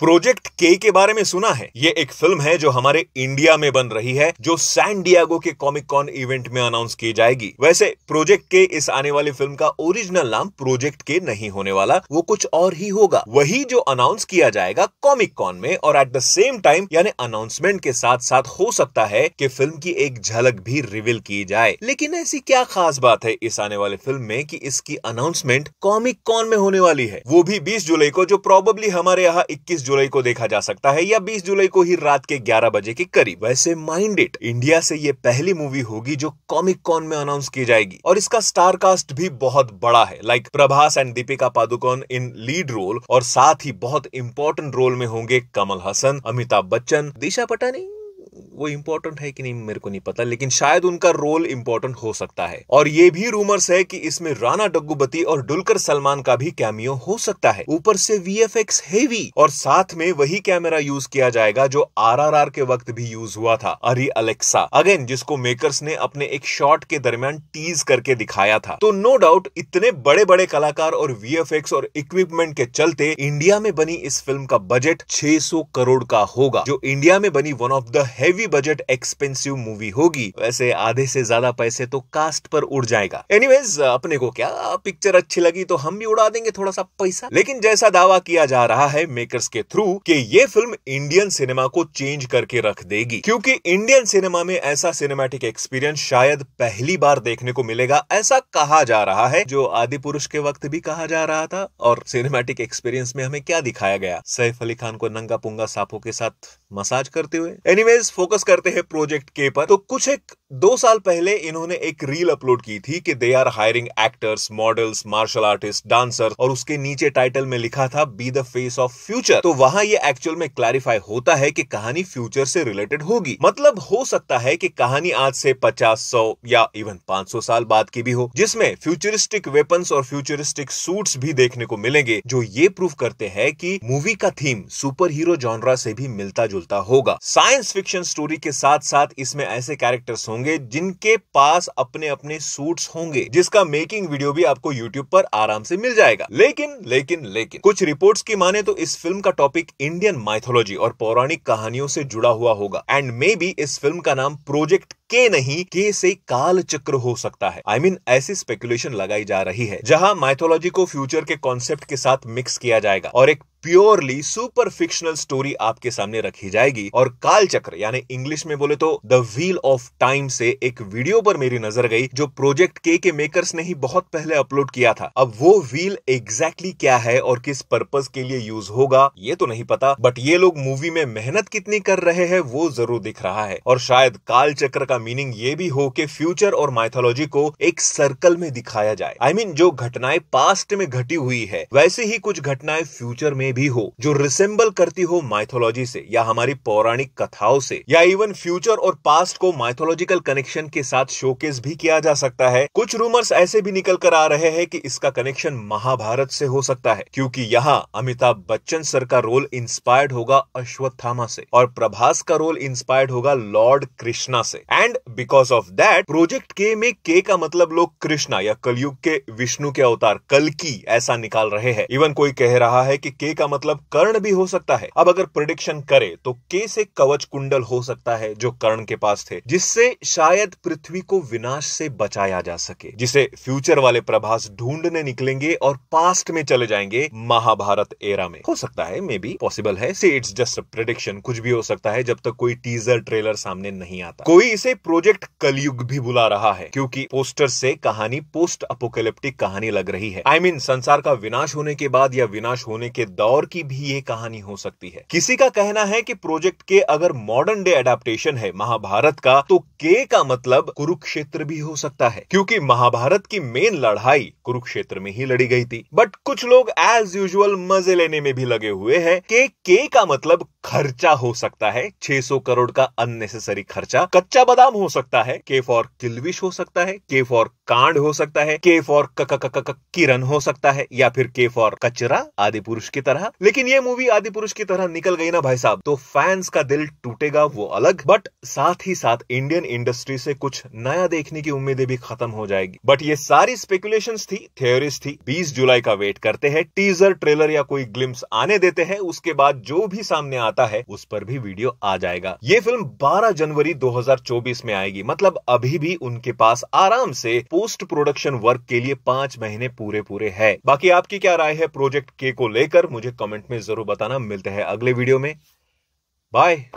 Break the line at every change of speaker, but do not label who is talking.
project के के बारे में सुना है ये एक फिल्म है जो हमारे इंडिया में बन रही है जो सैन डियागो के कॉमिक कॉन इवेंट में अनाउंस की जाएगी वैसे प्रोजेक्ट के इस आने वाली फिल्म का ओरिजिनल नाम प्रोजेक्ट के नहीं होने वाला वो कुछ और ही होगा वही जो अनाउंस किया जाएगा कॉमिक कॉन में और एट द सेम टाइम यानी अनाउंसमेंट के साथ साथ हो सकता है की फिल्म की एक झलक भी रिविल की जाए लेकिन ऐसी क्या खास बात है इस आने वाली फिल्म में की इसकी अनाउंसमेंट कॉमिक कॉन में होने वाली है वो भी बीस जुलाई को जो प्रोबेबली हमारे यहाँ इक्कीस जुलाई को देखा जा सकता है या 20 जुलाई को ही रात के 11 बजे के करीब वैसे माइंड इट इंडिया से ये पहली मूवी होगी जो कॉमिक कॉन में अनाउंस की जाएगी और इसका स्टार कास्ट भी बहुत बड़ा है like Prabhas and Deepika Padukone in lead role और साथ ही बहुत इंपॉर्टेंट रोल में होंगे कमल हसन अमिताभ बच्चन दिशा पटानी वो इम्पोर्टेंट है कि नहीं मेरे को नहीं पता लेकिन शायद उनका रोल इम्पोर्टेंट हो सकता है और ये भी रूमर्स है कि इसमें राना डग्गुबती और डुलकर सलमान का भी कैमियो हो सकता है ऊपर से वी हेवी और साथ में वही कैमरा यूज किया जाएगा जो आर के वक्त भी यूज हुआ था अरे अलेक्सा अगेन जिसको मेकर्स ने अपने एक शॉट के दरमियान टीज करके दिखाया था तो नो डाउट इतने बड़े बड़े कलाकार और वी और इक्विपमेंट के चलते इंडिया में बनी इस फिल्म का बजट छह करोड़ का होगा जो इंडिया में बनी one of the heavy budget expensive movie होगी वैसे आधे से ज्यादा पैसे तो कास्ट पर उड़ जाएगा एनीवेज अपने को क्या पिक्चर अच्छी लगी तो हम भी उड़ा देंगे थोड़ा सा पैसा लेकिन जैसा दावा किया जा रहा है मेकर्स के थ्रू कि ये फिल्म इंडियन सिनेमा को चेंज करके रख देगी क्योंकि इंडियन सिनेमा में ऐसा सिनेमैटिक एक्सपीरियंस शायद पहली बार देखने को मिलेगा ऐसा कहा जा रहा है जो आदि पुरुष के वक्त भी कहा जा रहा था और सिनेमैटिक एक्सपीरियंस में हमें क्या दिखाया गया सैफ अली खान को नंगा पुंगा सांपों के साथ मसाज करते हुए एनीवेज फोकस करते हैं प्रोजेक्ट के पर तो कुछ एक दो साल पहले इन्होंने एक रील अपलोड की थी कि they are hiring actors models martial artist dancer और उसके नीचे टाइटल में लिखा था be the face of future तो वहां ये एक्चुअल में क्लैरिफाई होता है कि कहानी फ्यूचर से रिलेटेड होगी मतलब हो सकता है कि कहानी आज से पचास सौ या इवन सौ साल बाद की भी हो जिसमें फ्यूचरिस्टिक वेपन और फ्यूचरिस्टिक सूट्स भी देखने को मिलेंगे जो ये प्रूव करते हैं कि मूवी का थीम सुपर हीरो जॉनरा से भी मिलता जुलता होगा साइंस फिक्शन स्टोरी के साथ साथ इसमें ऐसे कैरेक्टर्स होंगे जिनके पास अपने अपने सूट्स होंगे जिसका मेकिंग वीडियो भी आपको यूट्यूब पर आराम से मिल जाएगा लेकिन लेकिन लेकिन कुछ रिपोर्ट्स की माने तो इस फिल्म का टॉपिक इंडियन माइथोलॉजी और पौराणिक कहानियों से जुड़ा हुआ होगा एंड मे बी इस फिल्म का नाम प्रोजेक्ट के नहीं के से काल चक्र हो सकता है आई I मीन mean, ऐसी स्पेकुलेशन लगाई जा रही है जहां माइथोलॉजी को फ्यूचर के कॉन्सेप्ट के साथ मिक्स किया जाएगा और एक प्योरली सुपर फिक्शनल स्टोरी आपके सामने रखी जाएगी और काल चक्र यानी इंग्लिश में बोले तो द व्हील ऑफ टाइम से एक वीडियो पर मेरी नजर गई जो प्रोजेक्ट के के मेकर्स ने ही बहुत पहले अपलोड किया था अब वो व्हील एग्जैक्टली क्या है और किस पर्पज के लिए यूज होगा ये तो नहीं पता बट ये लोग मूवी में मेहनत कितनी कर रहे हैं वो जरूर दिख रहा है और शायद काल चक्र का मीनिंग ये भी हो कि फ्यूचर और माइथोलॉजी को एक सर्कल में दिखाया जाए आई I मीन mean, जो घटनाएं पास्ट में घटी हुई है वैसे ही कुछ घटनाएं फ्यूचर में में भी हो जो रिसेम्बल करती हो माइथोलॉजी से या हमारी पौराणिक कथाओं से या इवन फ्यूचर और पास्ट को माइथोलॉजिकल कनेक्शन के साथ शोकेस भी किया जा सकता है कुछ रूमर्स ऐसे भी निकल कर आ रहे हैं कि इसका कनेक्शन महाभारत से हो सकता है क्योंकि यहाँ अमिताभ बच्चन सर का रोल इंस्पायर्ड होगा अश्वत्थामा से और प्रभास का रोल इंस्पायर्ड होगा लॉर्ड कृष्णा से and because of that project के में के का मतलब लोग कृष्णा या कलयुग के विष्णु के अवतार कल की ऐसा निकाल रहे हैं इवन कोई कह रहा है कि के का मतलब कर्ण भी हो सकता है अब अगर प्रिडिक्शन करे तो के से कवच कुंडल हो सकता है जो कर्ण के पास थे जिससे शायद पृथ्वी को विनाश से बचाया जा सके जिसे फ्यूचर वाले प्रभास ढूंढने निकलेंगे और पास्ट में चले जाएंगे महाभारत एरा में हो सकता है मे बी पॉसिबल है से इट्स जस्ट प्रिडिक्शन कुछ भी हो सकता है जब तक कोई टीजर ट्रेलर सामने नहीं आता कोई इसे प्रोजेक्ट कलयुग भी बुला रहा है क्योंकि पोस्टर से कहानी पोस्ट अपोकेलिप्टिक कहानी लग रही है आई I मीन mean, संसार का विनाश होने के बाद या विनाश होने के दौर दौर की भी ये कहानी हो सकती है किसी का कहना है कि प्रोजेक्ट के अगर मॉडर्न डे एडेप्टेशन है महाभारत का तो के का मतलब कुरुक्षेत्र भी हो सकता है क्योंकि महाभारत की मेन लड़ाई कुरुक्षेत्र में ही लड़ी गई थी बट कुछ लोग एज यूजल मजे लेने में भी लगे हुए हैं कि के का मतलब खर्चा हो सकता है 600 करोड़ का अननेसेसरी खर्चा कच्चा बादाम हो सकता है के फॉर किलविश हो सकता है के फॉर कांड हो सकता है के फॉर किरण हो सकता है या फिर के फॉर कचरा आदि पुरुष की तरह लेकिन ये मूवी आदि पुरुष की तरह निकल गई ना भाई साहब तो फैंस का दिल टूटेगा वो अलग बट साथ ही साथ इंडियन इंडस्ट्री से कुछ नया देखने की उम्मीदें भी खत्म हो जाएगी बट ये सारी स्पेकुलेशन थी थियोरीज थी 20 जुलाई का वेट करते हैं टीजर ट्रेलर या कोई ग्लिम्स आने देते हैं उसके बाद जो भी सामने आता आता है उस पर भी वीडियो आ जाएगा ये फिल्म 12 जनवरी 2024 में आएगी मतलब अभी भी उनके पास आराम से पोस्ट प्रोडक्शन वर्क के लिए पांच महीने पूरे पूरे है बाकी आपकी क्या राय है प्रोजेक्ट के को लेकर मुझे कमेंट में जरूर बताना मिलते हैं अगले वीडियो में बाय